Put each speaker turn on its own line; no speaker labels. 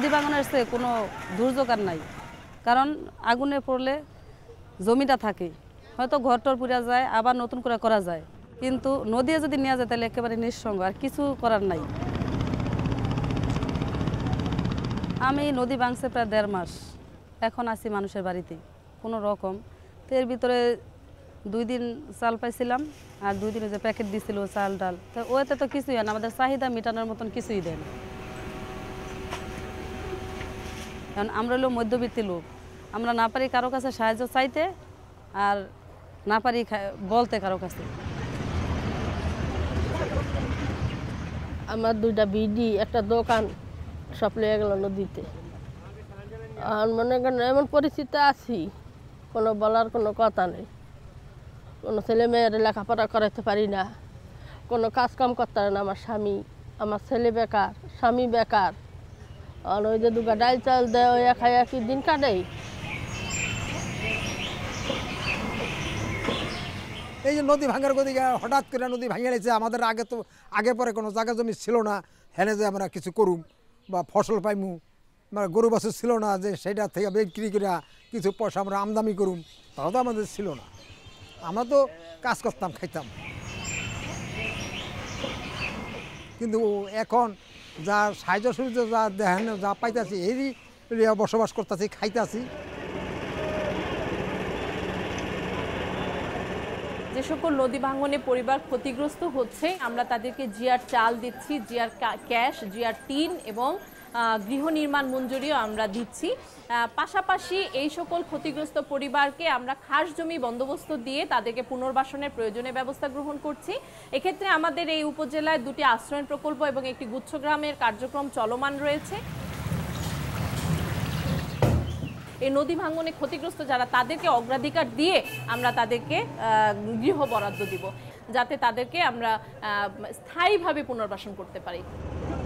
নদী বাগানে সে কোনো দুর্যোগ আর নাই কারণ আগুনে পড়লে জমিটা থাকে হয়তো ঘর টর পুরা যায় আবার নতুন করে করা যায় কিন্তু নদীয়ে যদি নেওয়া যায় তাহলে একেবারে নিঃসঙ্গ আর কিছু করার নাই আমি নদী ভাঙছে প্রায় দেড় মাস এখন আছি মানুষের বাড়িতে কোনো রকম তো এর ভিতরে দুই দিন চাল পাইছিলাম আর দুই দিন যে প্যাকেট দিছিল চাল ডাল তো ওতে তো কিছুই হয় না আমাদের চাহিদা মেটানোর মতন কিছুই দেয় না কারণ আমরা হলো মধ্যবিত্তি লোক আমরা না পারি কারো কাছে সাহায্য চাইতে আর না পারি বলতে কারো কাছে
আমার দুইটা বিডি একটা দোকান সব লেগে গেল নদীতে আর মনে করেন এমন পরিস্থিতি আছি কোনো বলার কোনো কথা নেই কোনো ছেলে মেয়ের লেখাপড়া করাতে পারি না কোনো কাজকাম করতে পারে না আমার স্বামী আমার ছেলে বেকার স্বামী বেকার আর ওই যে দুগা ডাল চাল দেয় ওই এক একই দিন কাটাই
এই যে নদী ভাঙার গদিকে হঠাৎ করে নদী ভাঙিয়ে নিয়েছে আমাদের আগে তো আগে পরে কোনো জায়গা জমি ছিল না হেনে যে আমরা কিছু করুম বা ফসল পাইমু মানে গরু বাছুর ছিল না যে সেটা থেকে বিক্রি করে কিছু পয়সা আমরা আমদানি করুম তাও তো আমাদের ছিল না আমরা তো কাজ করতাম খাইতাম কিন্তু এখন যা সাহায্য সূর্য যা দেখেন যা পাইতেছি এরই বসবাস করতেছি খাইতেছি
যে সকল নদী ভাঙনে পরিবার ক্ষতিগ্রস্ত হচ্ছে আমরা তাদেরকে জিয়ার চাল দিচ্ছি জিয়ার ক্যাশ জিয়ার টিন এবং গৃহ নির্মাণ মঞ্জুরিও আমরা দিচ্ছি পাশাপাশি এই সকল ক্ষতিগ্রস্ত পরিবারকে আমরা খাস জমি বন্দোবস্ত দিয়ে তাদেরকে পুনর্বাসনের প্রয়োজনে ব্যবস্থা গ্রহণ করছি এক্ষেত্রে আমাদের এই উপজেলায় দুটি আশ্রয় প্রকল্প এবং একটি গুচ্ছগ্রামের কার্যক্রম চলমান রয়েছে এই নদী ভাঙ্গনে ক্ষতিগ্রস্ত যারা তাদেরকে অগ্রাধিকার দিয়ে আমরা তাদেরকে গৃহ বরাদ্দ দিব যাতে তাদেরকে আমরা স্থায়ীভাবে পুনর্বাসন করতে পারি